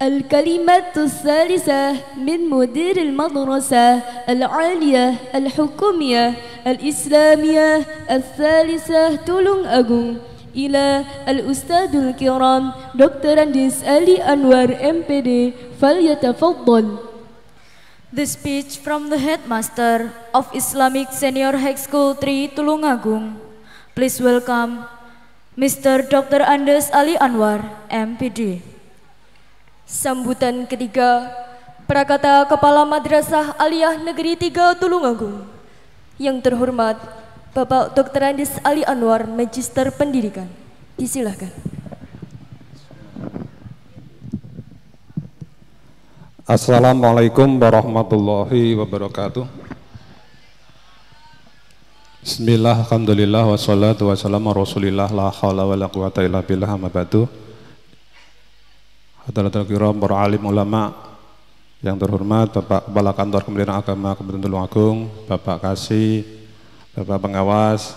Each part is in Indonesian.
الكلمة الثالثة من مدير المدرسة العالية الحكومية الإسلامية الثالثة تولون أجون إلى الأستاذ الكرام دكتور أنديس علي أنوار MPD فليتفضل The speech from the headmaster of Islamic Senior High School 3 Tulungagung. Please welcome Mr. Dr. Andes Ali Anwar, MPD. Sambutan ketiga, Prakata Kepala Madrasah Aliyah Negeri 3 Tulungagung. Yang terhormat, Bapak Dr. Andis Ali Anwar, Magister Pendidikan. Disilahkan. Assalamualaikum warahmatullahi wabarakatuh. Bismillah, Alhamdulillah, wassalatu wassalamu rasulillah, la hawla wa la quwata illa billah, mabatuh. Hadratul Kiram, para alim ulama yang terhormat Bapak Kepala Kantor Kementerian Agama Kabupaten Tulungagung, Bapak Kasih, Bapak Pengawas,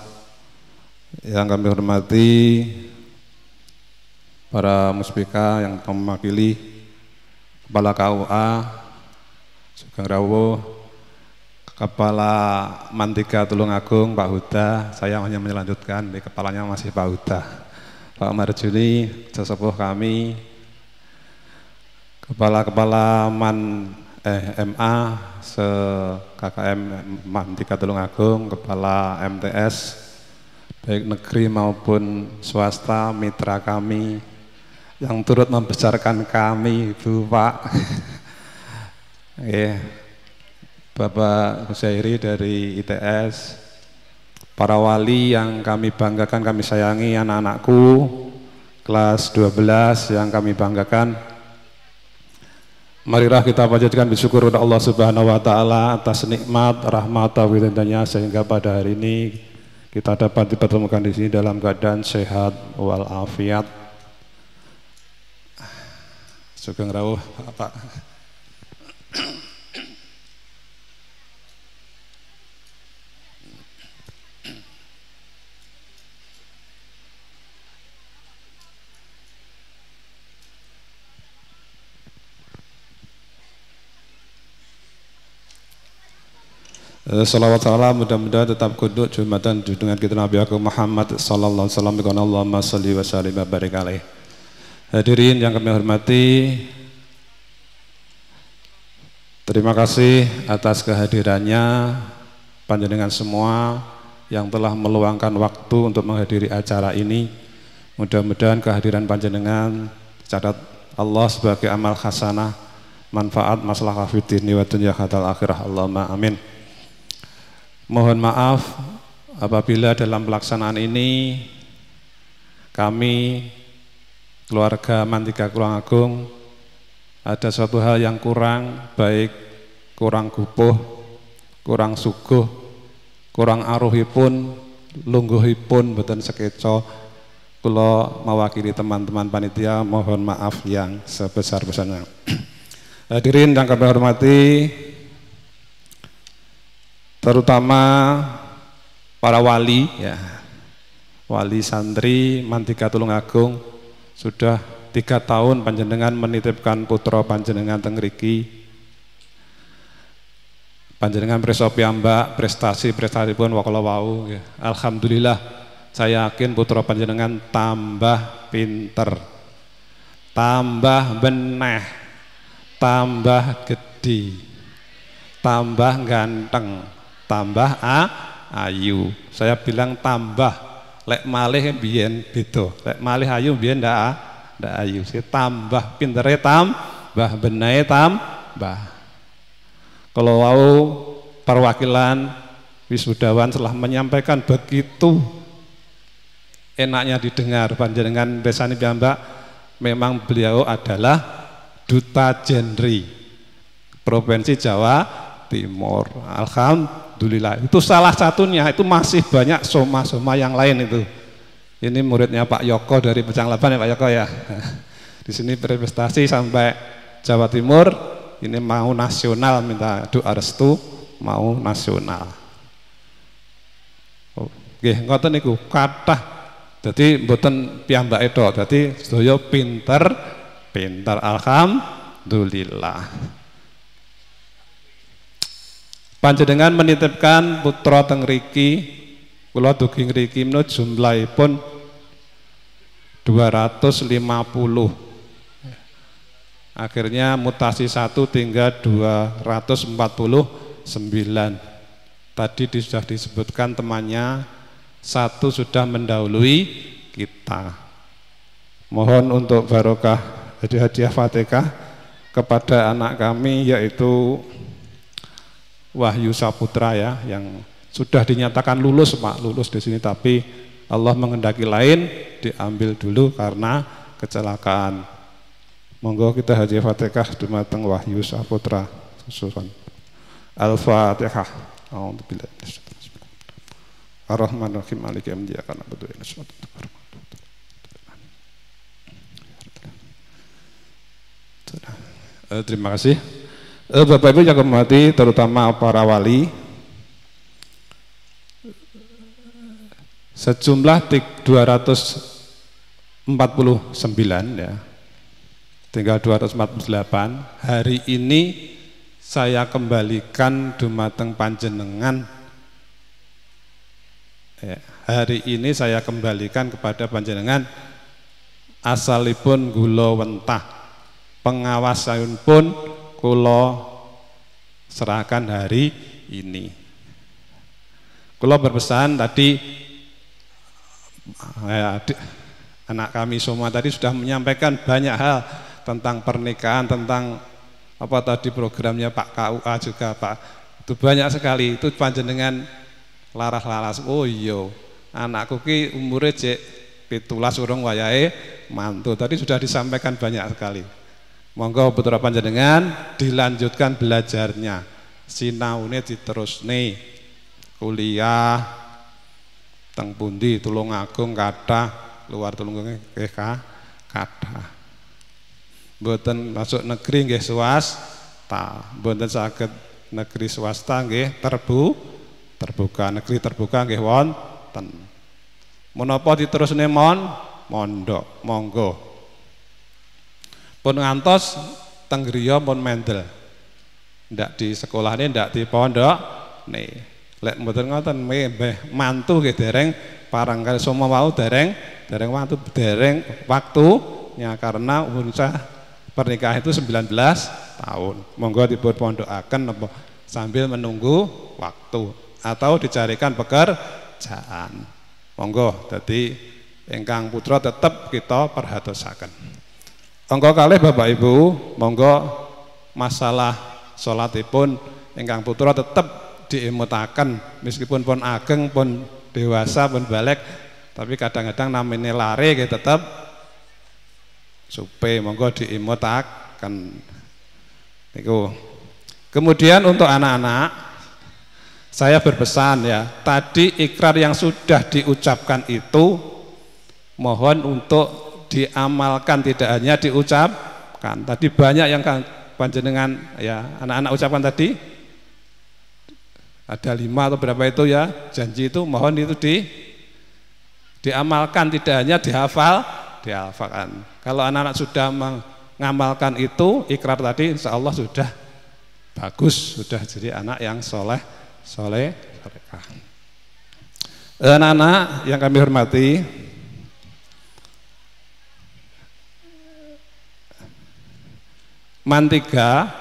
yang kami hormati para muspika yang mewakili Kepala KUA, Sugeng Rawo, Kepala Mantika Tulungagung Pak Huda, saya hanya menyelanjutkan di kepalanya masih Pak Huda. Pak Marjuni, sesepuh kami, Kepala-kepala man eh, MA se KKM Mantika Tulung Agung, kepala MTS baik negeri maupun swasta mitra kami yang turut membesarkan kami itu Pak. yeah. Bapak Husairi dari ITS, para wali yang kami banggakan, kami sayangi anak-anakku kelas 12 yang kami banggakan, Marilah kita panjatkan bersyukur kepada Allah Subhanahu wa taala atas nikmat, rahmat, taufiqnya sehingga pada hari ini kita dapat dipertemukan di sini dalam keadaan sehat walafiat. Sugeng rawuh, Pak. Eh, salawat salam mudah-mudahan tetap kuduk jumatan dengan kita Nabi aku Muhammad sallallahu alaihi wasallam kana Allahumma shalli wa sallim Hadirin yang kami hormati, terima kasih atas kehadirannya panjenengan semua yang telah meluangkan waktu untuk menghadiri acara ini. Mudah-mudahan kehadiran panjenengan catat Allah sebagai amal khasanah manfaat maslahah fid wa khatal akhirah. Allahumma amin. Mohon maaf apabila dalam pelaksanaan ini kami keluarga Mantika Kulang Agung ada suatu hal yang kurang baik kurang gupuh kurang suguh kurang aruhipun lungguhipun boten sekeco kula mewakili teman-teman panitia mohon maaf yang sebesar-besarnya hadirin yang kami hormati terutama para wali ya wali santri Mantika tulung agung sudah tiga tahun panjenengan menitipkan putra panjenengan tengriki panjenengan presopi ambak prestasi prestasi pun wau. ya. Alhamdulillah saya yakin putra panjenengan tambah pinter tambah beneh tambah gede tambah ganteng tambah a ayu saya bilang tambah lek malih biyen beda lek malih ayu biyen ndak a ndak ayu saya tambah pintere tam bah benae tam bah kalau wau perwakilan wisudawan telah menyampaikan begitu enaknya didengar panjenengan Besani Bamba memang beliau adalah duta jenri provinsi Jawa Timur Alhamdulillah Alhamdulillah. Itu salah satunya, itu masih banyak soma-soma yang lain itu. Ini muridnya Pak Yoko dari Pecang Laban ya Pak Yoko ya. Di sini berprestasi sampai Jawa Timur, ini mau nasional minta doa restu, mau nasional. oke oh, ngoten niku jadi buatan mboten mbak itu, jadi sedaya pinter, pinter alhamdulillah panjenengan menitipkan putra teng Riki, kula dugi ngriki menut jumlahipun 250 Akhirnya mutasi satu tinggal 249. Tadi sudah disebutkan temannya satu sudah mendahului kita. Mohon untuk barokah hadiah-hadiah Fatihah kepada anak kami yaitu Wahyu Saputra ya yang sudah dinyatakan lulus Pak, lulus di sini tapi Allah mengendaki lain diambil dulu karena kecelakaan. Monggo kita haji Fatihah dumateng Wahyu Saputra Susun. Al-Fatihah. A'udzubillahi ar rahmanir Maliki yawmiddin Iyyaka eh, Terima kasih. Eh, Bapak Ibu yang kehormati terutama para wali sejumlah 249 ya tinggal 248 hari ini saya kembalikan dumateng panjenengan ya, hari ini saya kembalikan kepada panjenengan asalipun gulo wentah pengawasan pun kulo serahkan hari ini kulo berpesan tadi eh, anak kami semua tadi sudah menyampaikan banyak hal tentang pernikahan tentang apa tadi programnya Pak KUA juga Pak itu banyak sekali itu panjenengan laras-laras oh iyo anakku ki umurnya cek pitulas urung wayahe mantu tadi sudah disampaikan banyak sekali Monggo putra panjenengan dilanjutkan belajarnya. Sinaune nih kuliah teng pundi agung kata luar Tulungagung kek kata buatan masuk negeri nggih swasta, buatan sakit negeri swasta nggih terbu terbuka negeri terbuka nggih wonten. Menapa diterusne mon mondok monggo pun ngantos teng pun mendel. Ndak di sekolah ini ndak di pondok nih. Lek mboten ngoten mbeh mantu nggih dereng kali semua mau dereng dereng waktu dereng waktunya karena unsah pernikahan itu 19 tahun. Monggo dipun pondokaken sambil menunggu waktu atau dicarikan pekerjaan. Monggo jadi engkang putra tetap kita perhatosakan Engkau kalih Bapak Ibu, monggo masalah sholat salatipun ingkang putra tetap diimutakan, meskipun pun ageng pun dewasa pun balik tapi kadang-kadang namanya lari gitu tetap supe monggo diimutakan. niku. Kemudian untuk anak-anak saya berpesan ya, tadi ikrar yang sudah diucapkan itu mohon untuk diamalkan tidak hanya diucapkan tadi banyak yang kan panjenengan ya anak-anak ucapkan tadi ada lima atau berapa itu ya janji itu mohon itu di diamalkan tidak hanya dihafal dihafalkan kalau anak-anak sudah mengamalkan itu ikrar tadi insya Allah sudah bagus sudah jadi anak yang soleh soleh soleh anak-anak yang kami hormati Mantiga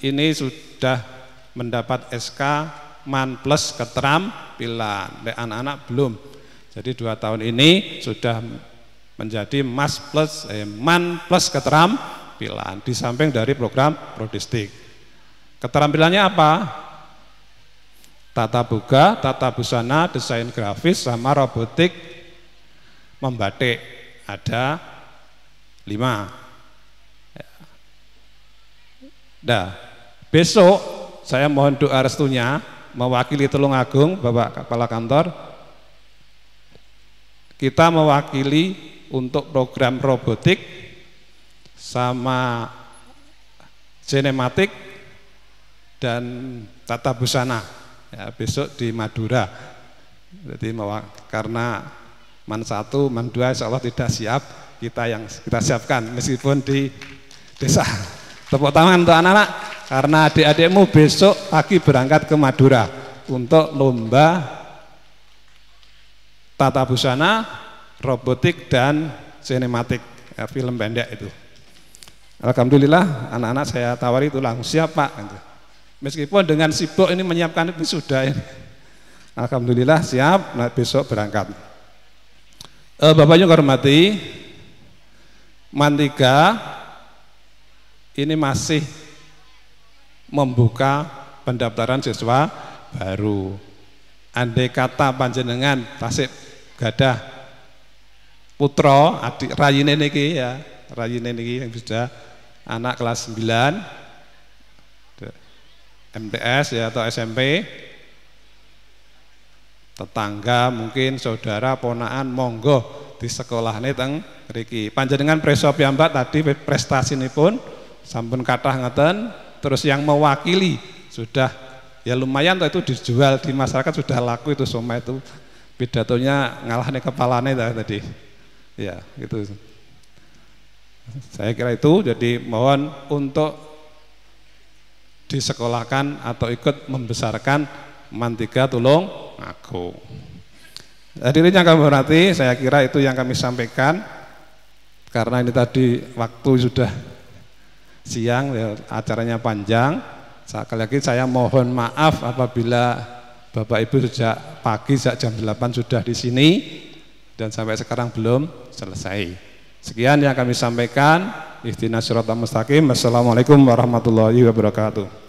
ini sudah mendapat SK Man plus keterampilan, anak-anak belum. Jadi dua tahun ini sudah menjadi Mas plus eh, Man plus keterampilan di samping dari program Prodistik. Keterampilannya apa? Tata buka, tata busana, desain grafis, sama robotik membatik. Ada lima. Nah, besok saya mohon doa restunya mewakili Telung Agung Bapak Kepala Kantor kita mewakili untuk program robotik sama cinematik dan tata busana ya, besok di Madura jadi karena man satu man dua insya Allah tidak siap kita yang kita siapkan meskipun di desa Tepuk tangan untuk anak-anak karena adik-adikmu besok pagi berangkat ke Madura untuk lomba tata busana, robotik dan sinematik ya, film pendek itu. Alhamdulillah anak-anak saya tawari itu langsung siap pak. Meskipun dengan sibuk ini menyiapkan sudah. ini. Alhamdulillah siap, nah, besok berangkat. Bapaknya eh, Bapak hormati, Mantiga ini masih membuka pendaftaran siswa baru. Andai kata panjenengan tasik gadah putra adik rayine niki ya, rayine niki yang sudah anak kelas 9 MTS ya atau SMP tetangga mungkin saudara ponaan monggo di sekolah teng Riki panjenengan preso piyambak tadi prestasi ini pun sampun kathah ngeten terus yang mewakili sudah ya lumayan toh itu dijual di masyarakat sudah laku itu semua itu pidatonya ngalahnya kepalanya itu tadi ya gitu saya kira itu jadi mohon untuk disekolahkan atau ikut membesarkan mantika tulung aku hadirin yang kami hormati saya kira itu yang kami sampaikan karena ini tadi waktu sudah siang ya, acaranya panjang sekali lagi saya mohon maaf apabila Bapak Ibu sejak pagi sejak jam 8 sudah di sini dan sampai sekarang belum selesai sekian yang kami sampaikan Ihdinas siratal mustaqim. Assalamualaikum warahmatullahi wabarakatuh.